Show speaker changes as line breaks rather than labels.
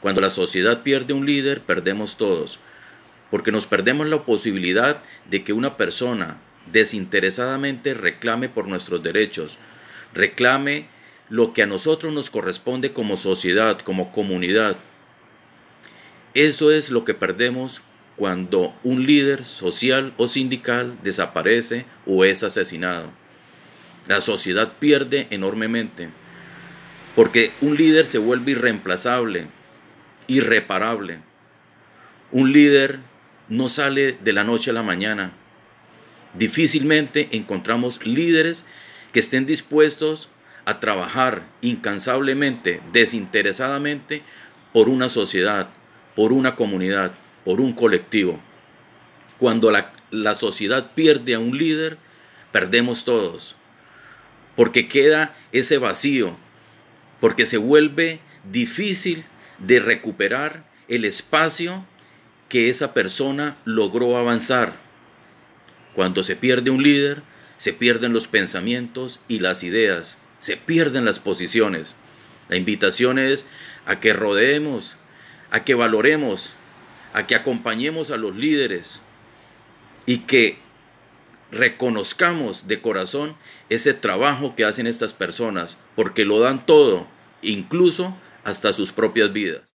Cuando la sociedad pierde un líder, perdemos todos, porque nos perdemos la posibilidad
de que una persona desinteresadamente reclame por nuestros derechos, reclame lo que a nosotros nos corresponde como sociedad, como comunidad. Eso es lo que perdemos cuando un líder social o sindical desaparece o es asesinado. La sociedad pierde enormemente, porque un líder se vuelve irreemplazable, irreparable. Un líder no sale de la noche a la mañana. Difícilmente encontramos líderes que estén dispuestos a trabajar incansablemente, desinteresadamente, por una sociedad, por una comunidad, por un colectivo. Cuando la, la sociedad pierde a un líder, perdemos todos, porque queda ese vacío, porque se vuelve difícil de recuperar el espacio que esa persona logró avanzar. Cuando se pierde un líder, se pierden los pensamientos y las ideas, se pierden las posiciones. La invitación es a que rodeemos, a que valoremos, a que acompañemos a los líderes y que reconozcamos de corazón ese trabajo que hacen
estas personas, porque lo dan todo, incluso hasta sus propias vidas.